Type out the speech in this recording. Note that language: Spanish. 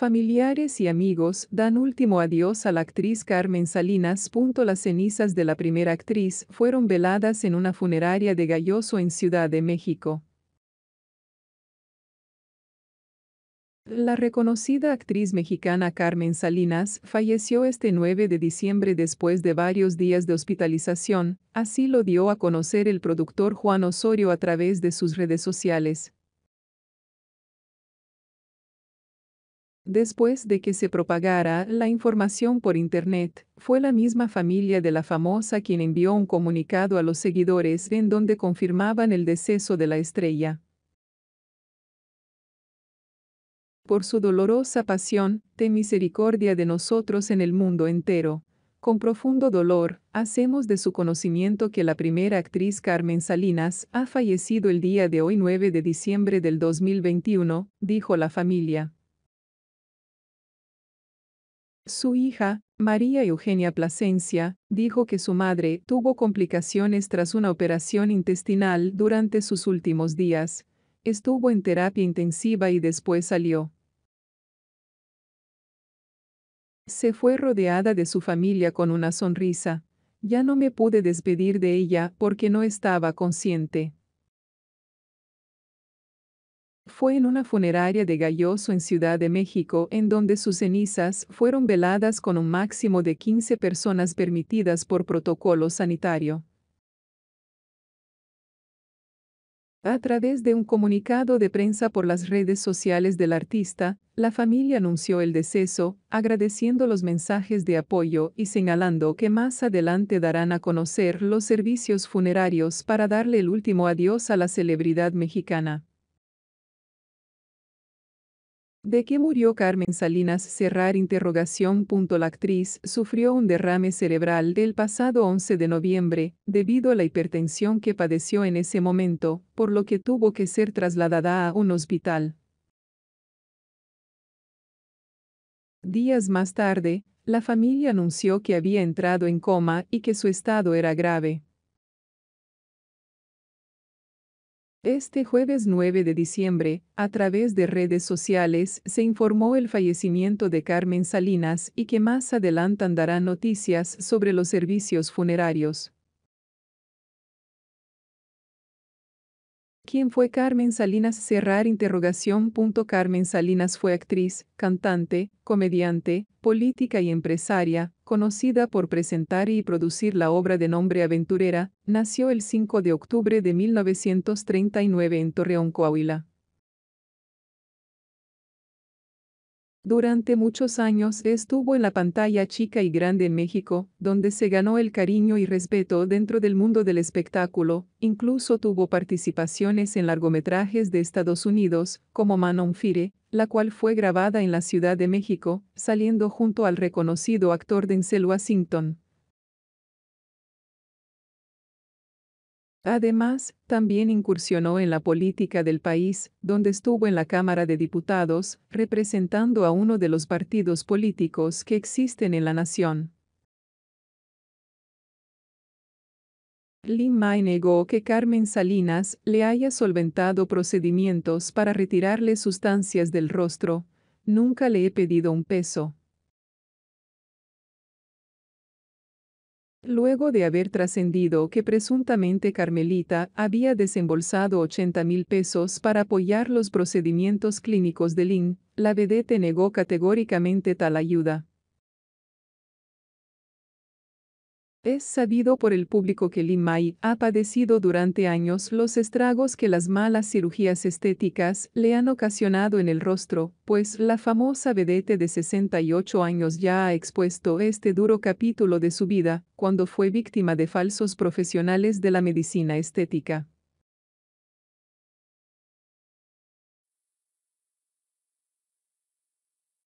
Familiares y amigos dan último adiós a la actriz Carmen Salinas. Las cenizas de la primera actriz fueron veladas en una funeraria de Galloso en Ciudad de México. La reconocida actriz mexicana Carmen Salinas falleció este 9 de diciembre después de varios días de hospitalización, así lo dio a conocer el productor Juan Osorio a través de sus redes sociales. después de que se propagara la información por Internet, fue la misma familia de la famosa quien envió un comunicado a los seguidores en donde confirmaban el deceso de la estrella. Por su dolorosa pasión, ten misericordia de nosotros en el mundo entero. Con profundo dolor, hacemos de su conocimiento que la primera actriz Carmen Salinas ha fallecido el día de hoy 9 de diciembre del 2021, dijo la familia. Su hija, María Eugenia Plasencia, dijo que su madre tuvo complicaciones tras una operación intestinal durante sus últimos días, estuvo en terapia intensiva y después salió. Se fue rodeada de su familia con una sonrisa. Ya no me pude despedir de ella porque no estaba consciente. Fue en una funeraria de Galloso en Ciudad de México en donde sus cenizas fueron veladas con un máximo de 15 personas permitidas por protocolo sanitario. A través de un comunicado de prensa por las redes sociales del artista, la familia anunció el deceso, agradeciendo los mensajes de apoyo y señalando que más adelante darán a conocer los servicios funerarios para darle el último adiós a la celebridad mexicana. ¿De qué murió Carmen Salinas Cerrar? Interrogación. La actriz sufrió un derrame cerebral del pasado 11 de noviembre, debido a la hipertensión que padeció en ese momento, por lo que tuvo que ser trasladada a un hospital. Días más tarde, la familia anunció que había entrado en coma y que su estado era grave. Este jueves 9 de diciembre, a través de redes sociales, se informó el fallecimiento de Carmen Salinas y que más adelante darán noticias sobre los servicios funerarios. ¿Quién fue Carmen Salinas? Cerrar interrogación. Carmen Salinas fue actriz, cantante, comediante, política y empresaria, conocida por presentar y producir la obra de nombre Aventurera, nació el 5 de octubre de 1939 en Torreón, Coahuila. Durante muchos años estuvo en la pantalla chica y grande en México, donde se ganó el cariño y respeto dentro del mundo del espectáculo, incluso tuvo participaciones en largometrajes de Estados Unidos, como Manon Fire, la cual fue grabada en la Ciudad de México, saliendo junto al reconocido actor Denzel Washington. Además, también incursionó en la política del país, donde estuvo en la Cámara de Diputados, representando a uno de los partidos políticos que existen en la nación. Lin May negó que Carmen Salinas le haya solventado procedimientos para retirarle sustancias del rostro. Nunca le he pedido un peso. luego de haber trascendido que presuntamente Carmelita había desembolsado 80 mil pesos para apoyar los procedimientos clínicos de Lin, la BDT negó categóricamente tal ayuda. Es sabido por el público que Mai ha padecido durante años los estragos que las malas cirugías estéticas le han ocasionado en el rostro, pues la famosa vedete de 68 años ya ha expuesto este duro capítulo de su vida, cuando fue víctima de falsos profesionales de la medicina estética.